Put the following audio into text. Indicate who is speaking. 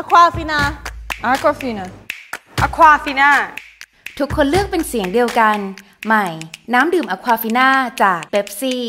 Speaker 1: Aquafina Aquafina Aquafina ทุกคนเ
Speaker 2: ลือกเป็นเสียงเดียวกัน ใหม่ น้ำดื่มอควาฟิน่าจากเบปซี่